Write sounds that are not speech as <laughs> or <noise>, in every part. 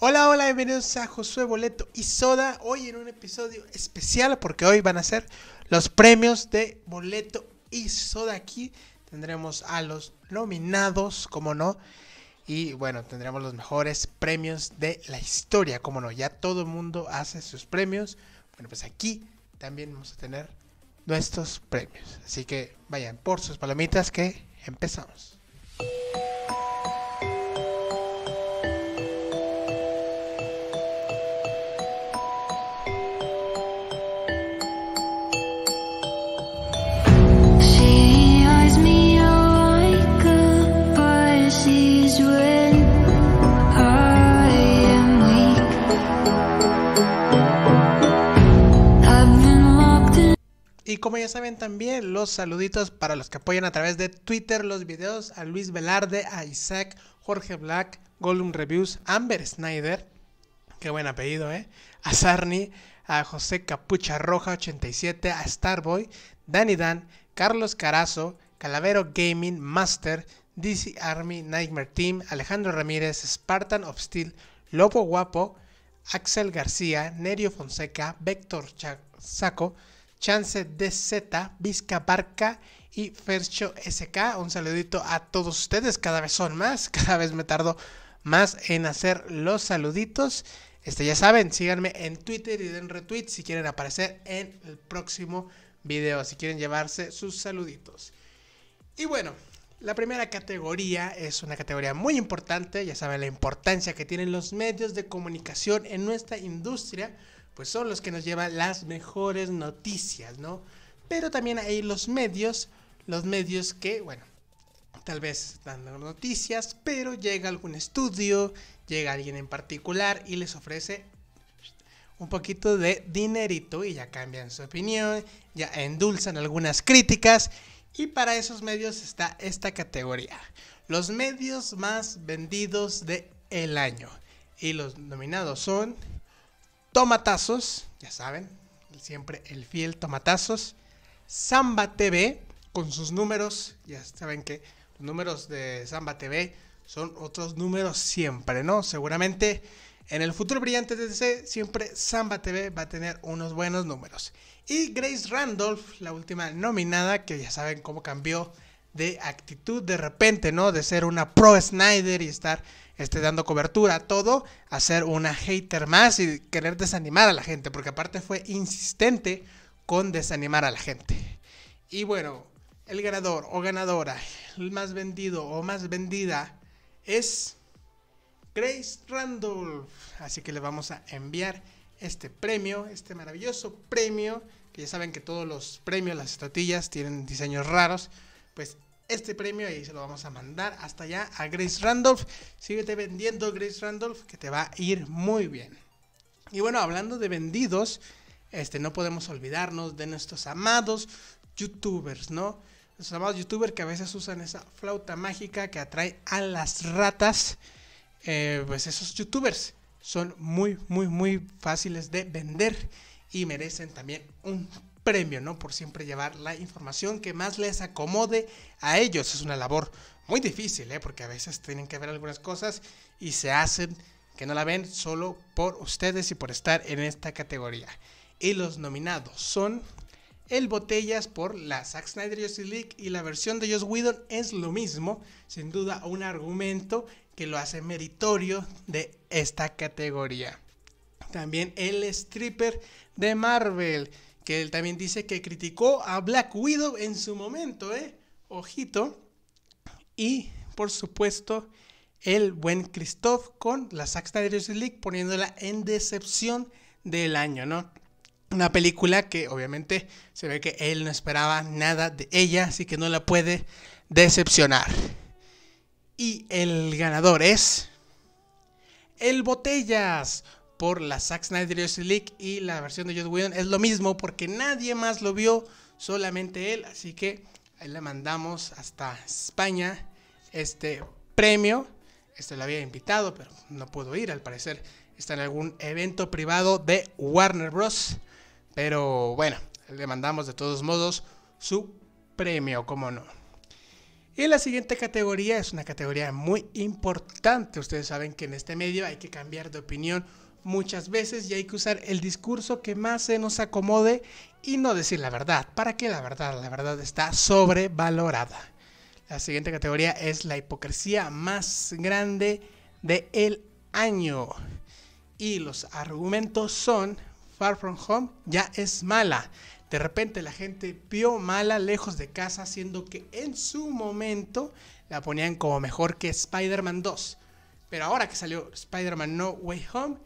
Hola, hola, bienvenidos a Josué Boleto y Soda. Hoy en un episodio especial porque hoy van a ser los premios de Boleto y Soda. Aquí tendremos a los nominados, como no. Y bueno, tendremos los mejores premios de la historia, como no. Ya todo el mundo hace sus premios. Bueno, pues aquí también vamos a tener nuestros premios. Así que vayan por sus palomitas que empezamos. como ya saben también, los saluditos para los que apoyan a través de Twitter los videos a Luis Velarde, a Isaac, Jorge Black, Gollum Reviews, Amber Snyder, qué buen apellido, ¿eh? A Sarni, a José Capucha Roja 87, a Starboy, Danny Dan, Carlos Carazo, Calavero Gaming, Master, DC Army, Nightmare Team, Alejandro Ramírez, Spartan of Steel, Lobo Guapo, Axel García, Nerio Fonseca, Vector Saco, Chance DZ, Vizca Barca y Fercho SK. Un saludito a todos ustedes. Cada vez son más. <laughs> Cada vez me tardo más en hacer los saluditos. Este, ya saben, síganme en Twitter y den retweet si quieren aparecer en el próximo video, si quieren llevarse sus saluditos. Y bueno, la primera categoría es una categoría muy importante, ya saben la importancia que tienen los medios de comunicación en nuestra industria, pues son los que nos llevan las mejores noticias, ¿no? Pero también hay los medios, los medios que, bueno, tal vez dan noticias, pero llega algún estudio, llega alguien en particular y les ofrece un poquito de dinerito y ya cambian su opinión, ya endulzan algunas críticas y para esos medios está esta categoría. Los medios más vendidos del el año. Y los nominados son Tomatazos, ya saben, siempre el fiel Tomatazos. Samba TV con sus números, ya saben que los números de Samba TV son otros números siempre, ¿no? Seguramente en el futuro brillante de DC siempre Samba TV va a tener unos buenos números. Y Grace Randolph, la última nominada, que ya saben cómo cambió de actitud de repente, ¿no? De ser una pro Snyder y estar esté dando cobertura, a todo, hacer una hater más y querer desanimar a la gente, porque aparte fue insistente con desanimar a la gente. Y bueno, el ganador o ganadora, el más vendido o más vendida es Grace Randolph. Así que le vamos a enviar este premio, este maravilloso premio, que ya saben que todos los premios, las estatillas tienen diseños raros, pues este premio y se lo vamos a mandar hasta allá a Grace Randolph. Síguete vendiendo, Grace Randolph, que te va a ir muy bien. Y bueno, hablando de vendidos, este, no podemos olvidarnos de nuestros amados youtubers, ¿no? Nuestros amados youtubers que a veces usan esa flauta mágica que atrae a las ratas. Eh, pues esos youtubers son muy, muy, muy fáciles de vender y merecen también un premio, ¿no? Por siempre llevar la información que más les acomode a ellos. Es una labor muy difícil, ¿eh? Porque a veces tienen que ver algunas cosas y se hacen que no la ven solo por ustedes y por estar en esta categoría. Y los nominados son el Botellas por la Zack Snyder Justice League y la versión de Joss Whedon es lo mismo, sin duda un argumento que lo hace meritorio de esta categoría. También el stripper de Marvel que él también dice que criticó a Black Widow en su momento, ¿eh? Ojito. Y, por supuesto, el buen Christoph con la Zack de League poniéndola en decepción del año, ¿no? Una película que obviamente se ve que él no esperaba nada de ella, así que no la puede decepcionar. Y el ganador es... El Botellas, por la Zack Snyder League y la versión de Joss Whedon es lo mismo porque nadie más lo vio, solamente él, así que le mandamos hasta España este premio. Este lo había invitado, pero no pudo ir, al parecer está en algún evento privado de Warner Bros. Pero bueno, le mandamos de todos modos su premio, como no. Y la siguiente categoría es una categoría muy importante. Ustedes saben que en este medio hay que cambiar de opinión muchas veces y hay que usar el discurso que más se nos acomode y no decir la verdad. ¿Para qué la verdad? La verdad está sobrevalorada. La siguiente categoría es la hipocresía más grande de el año. Y los argumentos son Far From Home ya es mala. De repente la gente vio mala lejos de casa, siendo que en su momento la ponían como mejor que Spider-Man 2. Pero ahora que salió Spider-Man No Way Home,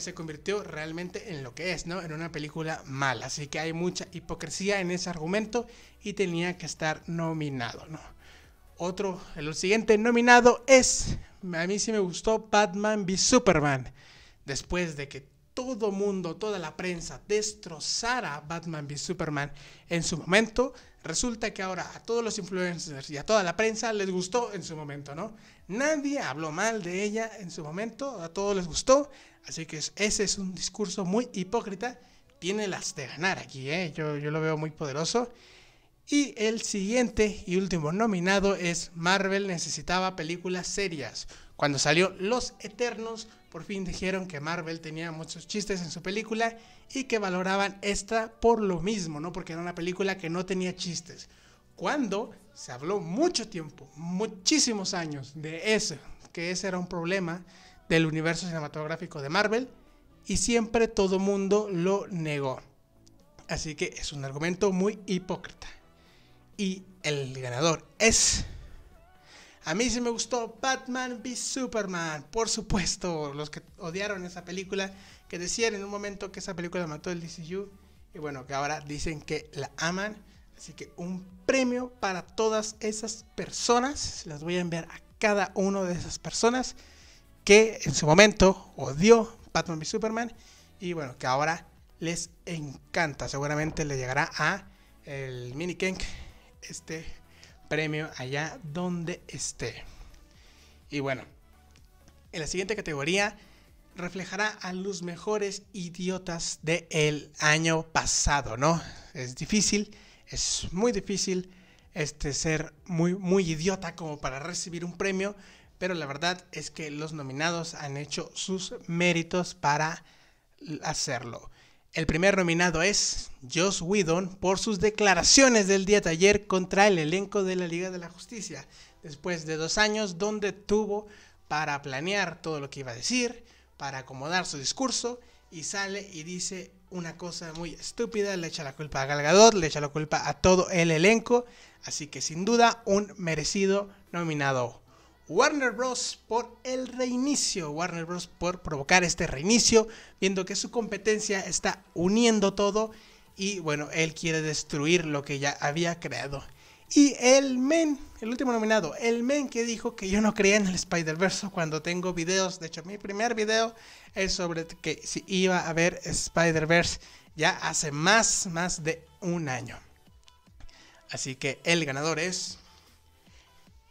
se convirtió realmente en lo que es, ¿no? En una película mala. Así que hay mucha hipocresía en ese argumento y tenía que estar nominado, ¿no? Otro, el siguiente nominado es, a mí sí me gustó Batman v Superman. Después de que todo mundo, toda la prensa destrozara Batman v Superman en su momento, resulta que ahora a todos los influencers y a toda la prensa les gustó en su momento, ¿no? Nadie habló mal de ella en su momento, a todos les gustó, así que ese es un discurso muy hipócrita, tiene las de ganar aquí, ¿eh? Yo, yo lo veo muy poderoso. Y el siguiente y último nominado es Marvel necesitaba películas serias, cuando salió Los Eternos, por fin dijeron que Marvel tenía muchos chistes en su película y que valoraban esta por lo mismo, ¿no? Porque era una película que no tenía chistes. Cuando se habló mucho tiempo, muchísimos años de eso, que ese era un problema del universo cinematográfico de Marvel y siempre todo mundo lo negó. Así que es un argumento muy hipócrita. Y el ganador es a mí sí me gustó Batman v Superman, por supuesto, los que odiaron esa película, que decían en un momento que esa película mató el DCU, y bueno, que ahora dicen que la aman. Así que un premio para todas esas personas, las voy a enviar a cada una de esas personas que en su momento odió Batman v Superman, y bueno, que ahora les encanta, seguramente le llegará a el Mini Kenk este premio allá donde esté. Y bueno, en la siguiente categoría reflejará a los mejores idiotas del el año pasado, ¿no? Es difícil, es muy difícil este ser muy muy idiota como para recibir un premio, pero la verdad es que los nominados han hecho sus méritos para hacerlo. El primer nominado es Joss Whedon por sus declaraciones del día de ayer contra el elenco de la Liga de la Justicia, después de dos años donde tuvo para planear todo lo que iba a decir, para acomodar su discurso, y sale y dice una cosa muy estúpida, le echa la culpa a Galgador, le echa la culpa a todo el elenco, así que sin duda un merecido nominado. Warner Bros. por el reinicio, Warner Bros. por provocar este reinicio, viendo que su competencia está uniendo todo y bueno, él quiere destruir lo que ya había creado. Y el men, el último nominado, el men que dijo que yo no creía en el Spider-Verse cuando tengo videos, de hecho mi primer video es sobre que si iba a ver Spider-Verse ya hace más, más de un año. Así que el ganador es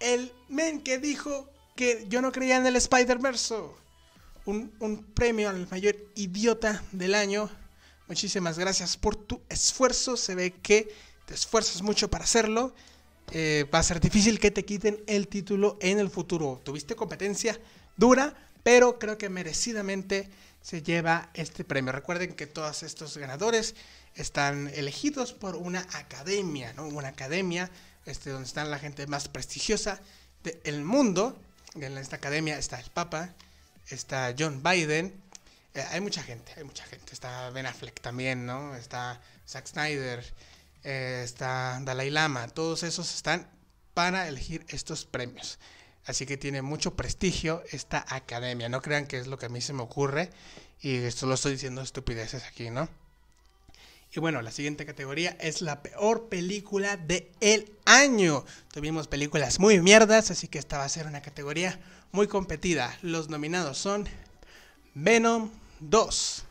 el men que dijo que yo no creía en el Spider-Verse. Un, premio al mayor idiota del año. Muchísimas gracias por tu esfuerzo. Se ve que te esfuerzas mucho para hacerlo. Eh, va a ser difícil que te quiten el título en el futuro. Tuviste competencia dura, pero creo que merecidamente se lleva este premio. Recuerden que todos estos ganadores están elegidos por una academia, ¿no? Una academia este, donde está la gente más prestigiosa del mundo. En esta academia está el Papa, está John Biden, eh, hay mucha gente, hay mucha gente. Está Ben Affleck también, ¿no? Está Zack Snyder, eh, está Dalai Lama. Todos esos están para elegir estos premios. Así que tiene mucho prestigio esta academia. No crean que es lo que a mí se me ocurre y esto lo estoy diciendo estupideces aquí, ¿no? Y bueno, la siguiente categoría es la peor película de el año. Tuvimos películas muy mierdas, así que esta va a ser una categoría muy competida. Los nominados son Venom 2,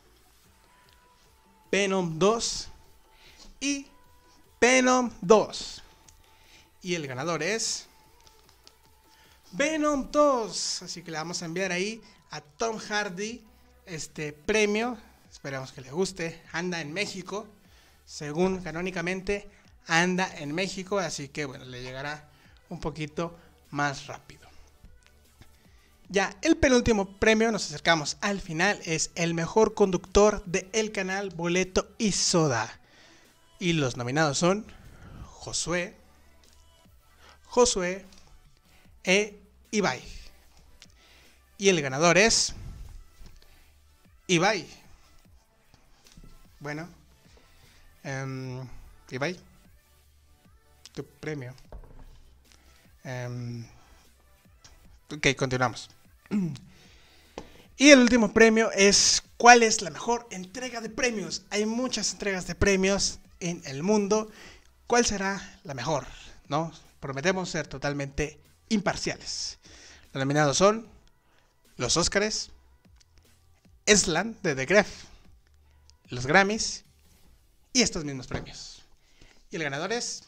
Venom 2 y Venom 2. Y el ganador es Venom 2. Así que le vamos a enviar ahí a Tom Hardy este premio Esperemos que le guste. Anda en México. Según canónicamente, anda en México. Así que bueno, le llegará un poquito más rápido. Ya, el penúltimo premio, nos acercamos al final, es el mejor conductor del canal Boleto y Soda. Y los nominados son Josué, Josué e Ibai. Y el ganador es Ibai. Bueno. Em, y Ibai, tu premio. Em, ok, continuamos. Y el último premio es cuál es la mejor entrega de premios. Hay muchas entregas de premios en el mundo. ¿Cuál será la mejor? ¿No? Prometemos ser totalmente imparciales. Los nominados son los Óscares, Esland de The Gref, los Grammys y estos mismos premios. Y el ganador es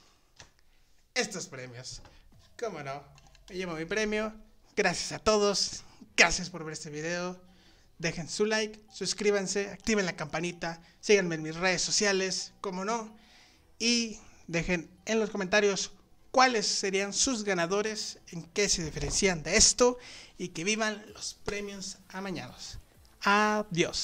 estos premios. ¿Cómo no? Me llevo mi premio. Gracias a todos. Gracias por ver este video. Dejen su like, suscríbanse, activen la campanita, síganme en mis redes sociales, como no. Y dejen en los comentarios cuáles serían sus ganadores, en qué se diferencian de esto y que vivan los premios amañados. Adiós.